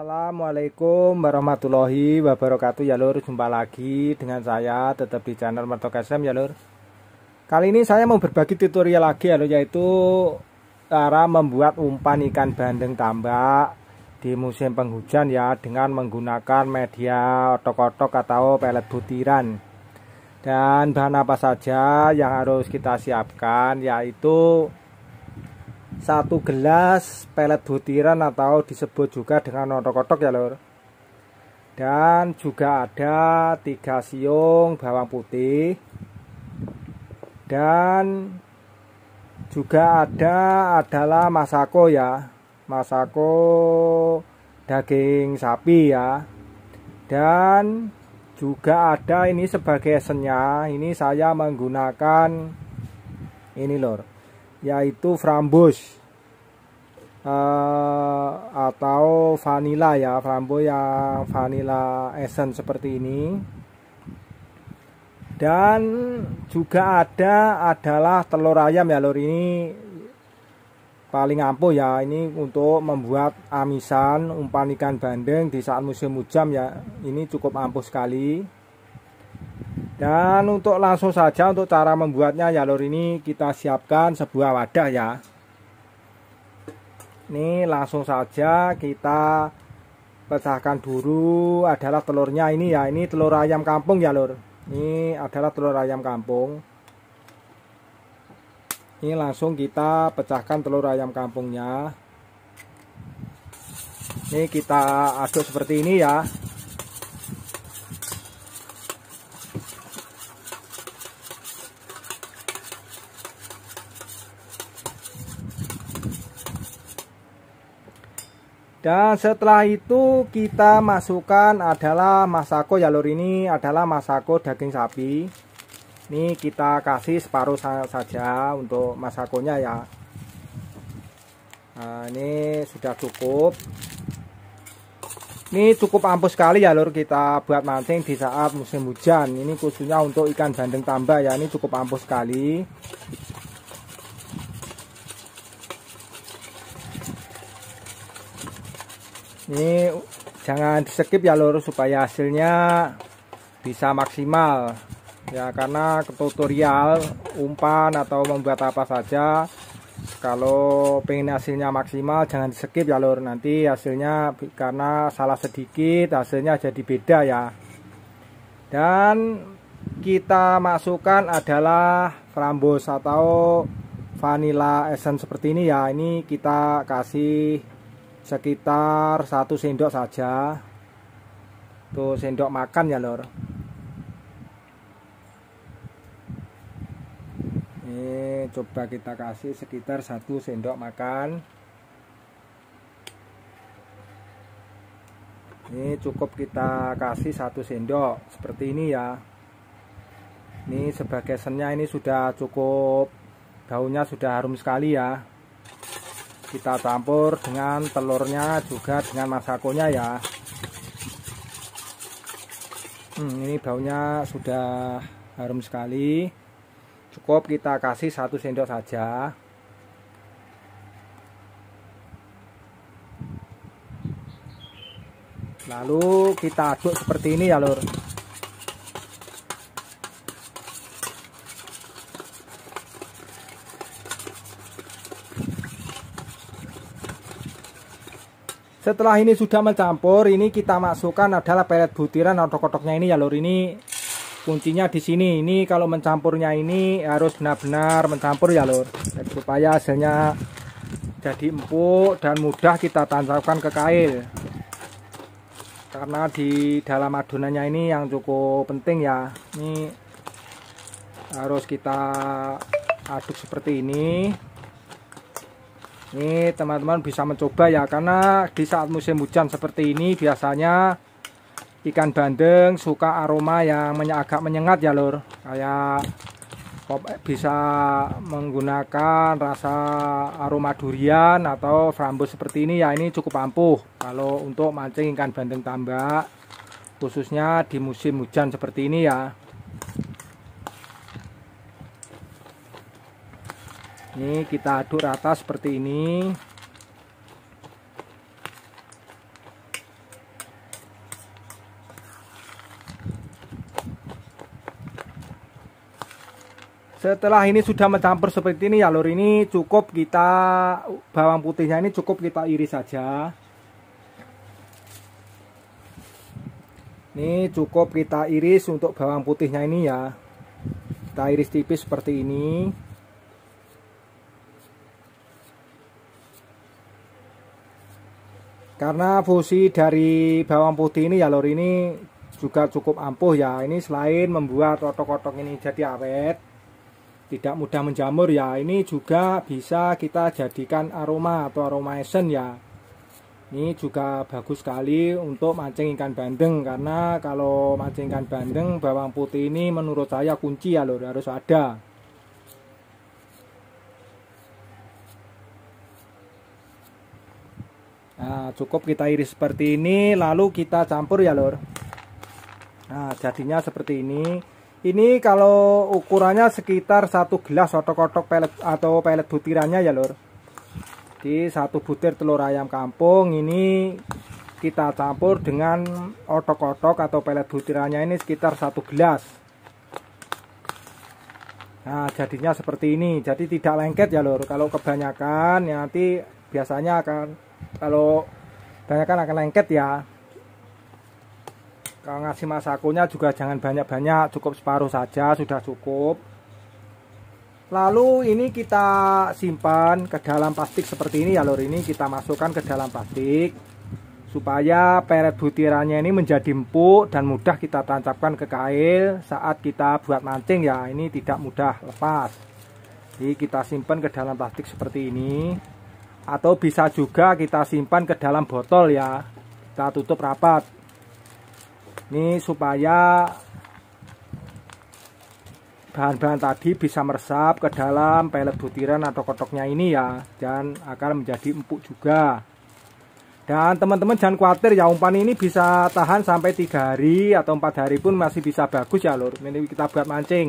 Assalamualaikum warahmatullahi wabarakatuh ya lur jumpa lagi dengan saya tetap di channel Mertok SM ya lur kali ini saya mau berbagi tutorial lagi ya lur yaitu cara membuat umpan ikan bandeng tambak di musim penghujan ya dengan menggunakan media otok-otok atau pelet butiran dan bahan apa saja yang harus kita siapkan yaitu satu gelas pelet butiran atau disebut juga dengan otok-otok ya lor dan juga ada tiga siung bawang putih dan juga ada adalah masako ya masako daging sapi ya dan juga ada ini sebagai senya ini saya menggunakan ini lor yaitu frambus uh, eh, atau vanilla ya frambo yang vanilla essence seperti ini dan juga ada adalah telur ayam ya lor ini paling ampuh ya ini untuk membuat amisan umpan ikan bandeng di saat musim hujan ya ini cukup ampuh sekali dan untuk langsung saja untuk cara membuatnya jalur ya, ini kita siapkan sebuah wadah ya. Ini langsung saja kita pecahkan dulu adalah telurnya ini ya. Ini telur ayam kampung ya lor. Ini adalah telur ayam kampung. Ini langsung kita pecahkan telur ayam kampungnya. Ini kita aduk seperti ini ya. dan setelah itu kita masukkan adalah masako jalur ini adalah masako daging sapi ini kita kasih separuh saja untuk masakonya ya nah, ini sudah cukup ini cukup ampuh sekali jalur kita buat mancing di saat musim hujan ini khususnya untuk ikan bandeng tambah ya ini cukup ampuh sekali ini jangan di skip ya lur supaya hasilnya bisa maksimal ya karena tutorial umpan atau membuat apa saja kalau pengen hasilnya maksimal jangan di skip ya lur nanti hasilnya karena salah sedikit hasilnya jadi beda ya dan kita masukkan adalah frambos atau vanilla essence seperti ini ya ini kita kasih sekitar satu sendok saja tuh sendok makan ya lor ini coba kita kasih sekitar satu sendok makan ini cukup kita kasih satu sendok seperti ini ya ini sebagai senya ini sudah cukup daunnya sudah harum sekali ya kita campur dengan telurnya juga dengan masakonya ya hmm, ini baunya sudah harum sekali cukup kita kasih satu sendok saja lalu kita aduk seperti ini ya lor Setelah ini sudah mencampur, ini kita masukkan adalah pelet butiran otok kotoknya ini ya lur. Ini kuncinya di sini. Ini kalau mencampurnya ini harus benar-benar mencampur ya lur. supaya hasilnya jadi empuk dan mudah kita tancapkan ke kail. Karena di dalam adonannya ini yang cukup penting ya. Ini harus kita aduk seperti ini ini teman-teman bisa mencoba ya karena di saat musim hujan seperti ini biasanya ikan bandeng suka aroma yang agak menyengat ya lor kayak eh, bisa menggunakan rasa aroma durian atau frambus seperti ini ya ini cukup ampuh kalau untuk mancing ikan bandeng tambak khususnya di musim hujan seperti ini ya ini kita aduk rata seperti ini setelah ini sudah mencampur seperti ini ya lor ini cukup kita bawang putihnya ini cukup kita iris saja ini cukup kita iris untuk bawang putihnya ini ya kita iris tipis seperti ini karena fungsi dari bawang putih ini ya lor ini juga cukup ampuh ya ini selain membuat rotok-rotok ini jadi awet tidak mudah menjamur ya ini juga bisa kita jadikan aroma atau aroma esen ya ini juga bagus sekali untuk mancing ikan bandeng karena kalau mancing ikan bandeng bawang putih ini menurut saya kunci ya lor harus ada Nah, cukup kita iris seperti ini, lalu kita campur ya, Lur. Nah, jadinya seperti ini. Ini kalau ukurannya sekitar satu gelas otok-otok pelet atau pelet butirannya ya, Lur. Di satu butir telur ayam kampung ini kita campur dengan otok-otok atau pelet butirannya ini sekitar satu gelas. Nah, jadinya seperti ini. Jadi tidak lengket ya, Lur. Kalau kebanyakan ya nanti biasanya akan kalau banyak kan akan lengket ya kalau ngasih masakonya juga jangan banyak-banyak cukup separuh saja sudah cukup lalu ini kita simpan ke dalam plastik seperti ini ya lor ini kita masukkan ke dalam plastik supaya peret butirannya ini menjadi empuk dan mudah kita tancapkan ke kail saat kita buat mancing ya ini tidak mudah lepas jadi kita simpan ke dalam plastik seperti ini atau bisa juga kita simpan ke dalam botol ya kita tutup rapat ini supaya bahan-bahan tadi bisa meresap ke dalam pelet butiran atau kotoknya ini ya dan akan menjadi empuk juga dan teman-teman jangan khawatir ya umpan ini bisa tahan sampai tiga hari atau empat hari pun masih bisa bagus ya lor ini kita buat mancing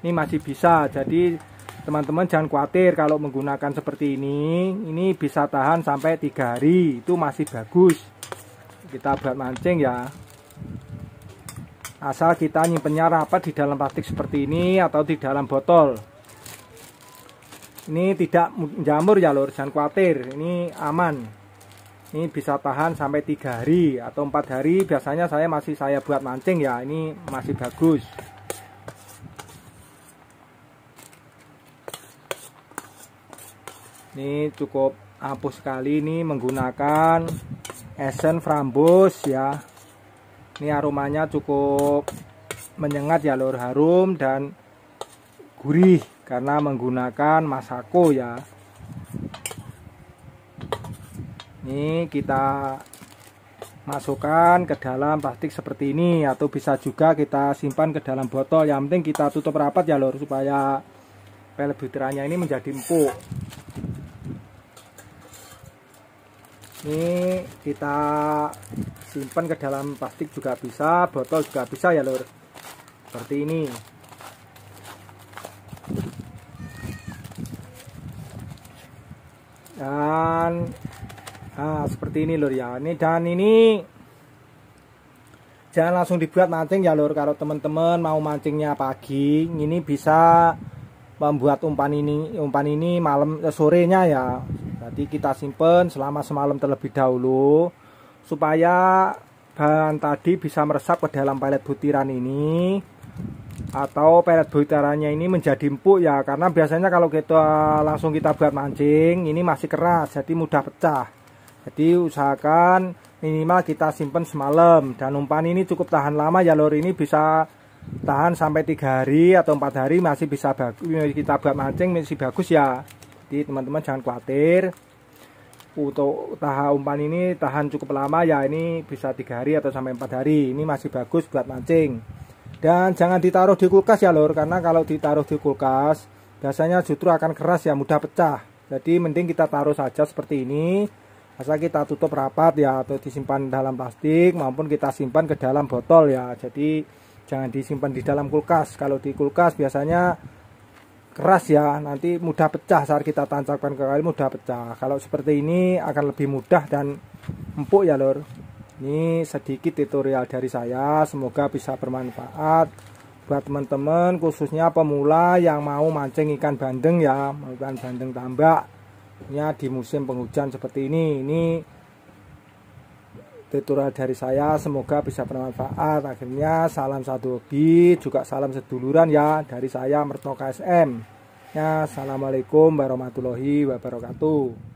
ini masih bisa jadi teman-teman jangan khawatir kalau menggunakan seperti ini ini bisa tahan sampai tiga hari itu masih bagus kita buat mancing ya asal kita nyimpennya rapat di dalam plastik seperti ini atau di dalam botol ini tidak jamur ya lor jangan khawatir ini aman ini bisa tahan sampai tiga hari atau empat hari biasanya saya masih saya buat mancing ya ini masih bagus ini cukup ampuh sekali ini menggunakan esen frambus ya ini aromanya cukup menyengat ya lor harum dan gurih karena menggunakan masako ya ini kita masukkan ke dalam plastik seperti ini atau bisa juga kita simpan ke dalam botol yang penting kita tutup rapat ya lor supaya pelebutirannya ini menjadi empuk ini kita simpan ke dalam plastik juga bisa botol juga bisa ya lur seperti ini dan nah, seperti ini lur ya ini dan ini jangan langsung dibuat mancing ya lur kalau teman-teman mau mancingnya pagi ini bisa membuat umpan ini umpan ini malam eh, sorenya ya jadi kita simpen selama semalam terlebih dahulu supaya bahan tadi bisa meresap ke dalam pelet butiran ini atau pelet butirannya ini menjadi empuk ya karena biasanya kalau kita langsung kita buat mancing ini masih keras jadi mudah pecah jadi usahakan minimal kita simpen semalam dan umpan ini cukup tahan lama ya lor ini bisa tahan sampai tiga hari atau empat hari masih bisa bagus kita buat mancing masih bagus ya jadi teman-teman jangan khawatir untuk tahan umpan ini tahan cukup lama ya ini bisa tiga hari atau sampai empat hari ini masih bagus buat mancing dan jangan ditaruh di kulkas ya lor karena kalau ditaruh di kulkas biasanya justru akan keras ya mudah pecah jadi mending kita taruh saja seperti ini asal kita tutup rapat ya atau disimpan dalam plastik maupun kita simpan ke dalam botol ya jadi jangan disimpan di dalam kulkas kalau di kulkas biasanya keras ya nanti mudah pecah saat kita tancapkan ke kail mudah pecah kalau seperti ini akan lebih mudah dan empuk ya lor ini sedikit tutorial dari saya semoga bisa bermanfaat buat teman-teman khususnya pemula yang mau mancing ikan bandeng ya ikan bandeng tambak ya di musim penghujan seperti ini ini tutorial dari saya semoga bisa bermanfaat akhirnya salam satu hobi juga salam seduluran ya dari saya Merto KSM ya Assalamualaikum warahmatullahi wabarakatuh